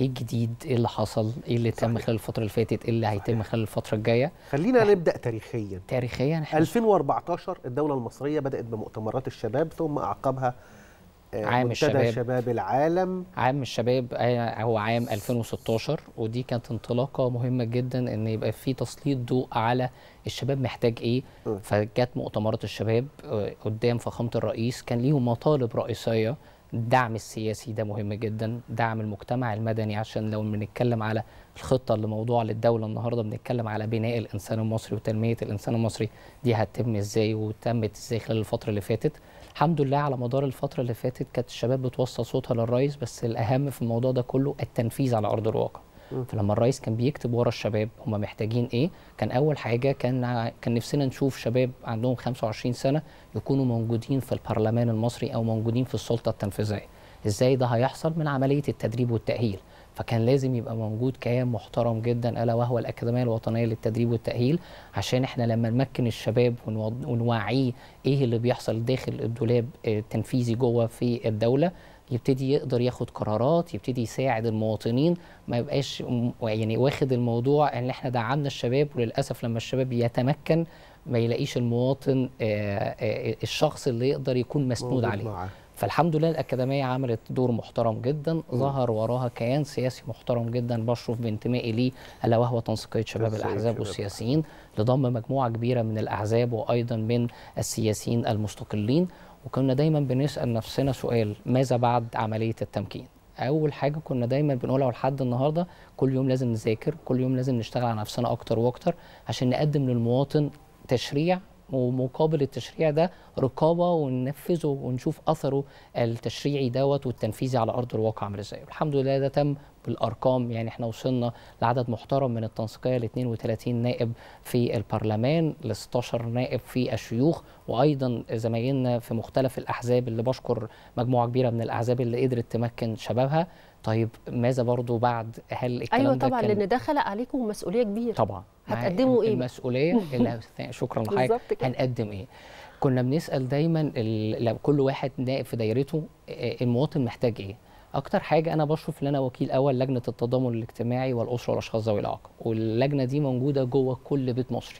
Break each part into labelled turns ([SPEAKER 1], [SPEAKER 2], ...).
[SPEAKER 1] ايه الجديد ايه اللي حصل ايه اللي تم خلال الفتره اللي فاتت ايه اللي هيتم خلال الفتره الجايه خلينا نبدا تاريخيا تاريخيا 2014 الدوله المصريه بدات بمؤتمرات الشباب ثم اعقبها آه، عام الشباب شباب العالم عام الشباب آه، هو عام 2016 ودي كانت انطلاقه مهمه جدا ان يبقى في تسليط ضوء على الشباب محتاج ايه فجت مؤتمرات الشباب آه، قدام فخامه الرئيس كان ليهم مطالب رئيسيه الدعم السياسي ده مهم جدا دعم المجتمع المدني عشان لو بنتكلم على الخطه اللي موضوع للدوله النهارده بنتكلم على بناء الانسان المصري وتنميه الانسان المصري دي هتتم ازاي وتمت ازاي خلال الفتره اللي فاتت الحمد لله على مدار الفتره اللي فاتت كانت الشباب بتوصل صوتها للرئيس بس الاهم في الموضوع ده كله التنفيذ على ارض الواقع فلما الرئيس كان بيكتب ورا الشباب هم محتاجين ايه كان اول حاجه كان كان نفسنا نشوف شباب عندهم 25 سنه يكونوا موجودين في البرلمان المصري او موجودين في السلطه التنفيذيه ازاي ده هيحصل من عمليه التدريب والتاهيل فكان لازم يبقى موجود كيان محترم جدا الا وهو الاكاديميه الوطنيه للتدريب والتاهيل عشان احنا لما نمكن الشباب ونوعيه ايه اللي بيحصل داخل الدولاب آه، التنفيذي جوه في الدوله يبتدي يقدر ياخد قرارات يبتدي يساعد المواطنين ما يبقاش يعني واخد الموضوع ان يعني احنا دعمنا الشباب وللاسف لما الشباب يتمكن ما يلاقيش المواطن آه، آه، الشخص اللي يقدر يكون مسنود عليه معه. فالحمد لله الأكاديمية عملت دور محترم جدا م. ظهر وراها كيان سياسي محترم جدا بشرف بانتمائي ليه ألا وهو تنسيقية شباب الأحزاب والسياسيين لضم مجموعة كبيرة من الأحزاب وأيضا من السياسيين المستقلين وكنا دايما بنسال نفسنا سؤال ماذا بعد عمليه التمكين اول حاجه كنا دايما بنقولها لحد النهارده كل يوم لازم نذاكر كل يوم لازم نشتغل على نفسنا اكتر واكتر عشان نقدم للمواطن تشريع ومقابل التشريع ده رقابه وننفذه ونشوف اثره التشريعي دوت والتنفيذي على ارض الواقع عامل ازاي والحمد لله ده تم بالارقام يعني احنا وصلنا لعدد محترم من التنسيقيه ل 32 نائب في البرلمان ل 16 نائب في الشيوخ وايضا زمايلنا في مختلف الاحزاب اللي بشكر مجموعه كبيره من الاحزاب اللي قدرت تمكن شبابها طيب ماذا برضو بعد هل الكلام ايوه طبعا لان ده خلق عليكم مسؤوليه كبيره طبعا هتقدموا ايه المسؤوليه اللي شكرا لحضرتك هنقدم ايه كنا بنسال دايما لو كل واحد نائب في دايرته آه، آه، المواطن محتاج ايه اكتر حاجه انا بشرف ان انا وكيل اول لجنه التضامن الاجتماعي والاسره والاشخاص ذوي الاعاقه واللجنه دي موجوده جوه كل بيت مصري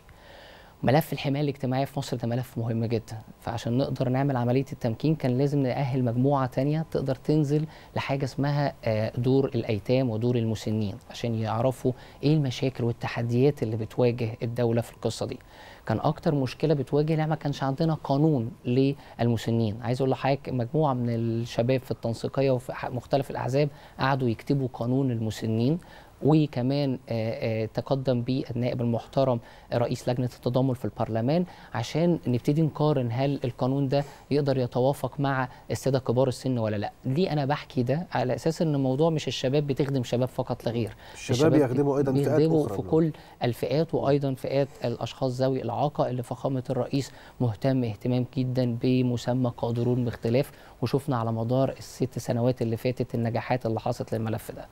[SPEAKER 1] ملف الحمايه الاجتماعيه في مصر ده ملف مهم جدا فعشان نقدر نعمل عمليه التمكين كان لازم نأهل مجموعه تانية تقدر تنزل لحاجه اسمها آه، دور الايتام ودور المسنين عشان يعرفوا ايه المشاكل والتحديات اللي بتواجه الدوله في القصه دي كان اكتر مشكله بتواجه لما كانش عندنا قانون للمسنين عايز اقول لحضرتك مجموعه من الشباب في التنسيقيه وفي مختلف الاحزاب قعدوا يكتبوا قانون المسنين وكمان تقدم به النائب المحترم رئيس لجنه التضامن في البرلمان عشان نبتدي نقارن هل القانون ده يقدر يتوافق مع الساده كبار السن ولا لا ليه انا بحكي ده على اساس ان الموضوع مش الشباب بتخدم شباب فقط لا غير الشباب, الشباب يخدموا ايضا فئات اخرى في كل الفئات وايضا فئات الاشخاص ذوي العقل الاعاقه اللي فخامه الرئيس مهتم اهتمام جدا بمسمى قادرون باختلاف وشفنا على مدار الست سنوات اللي فاتت النجاحات اللي حصلت للملف ده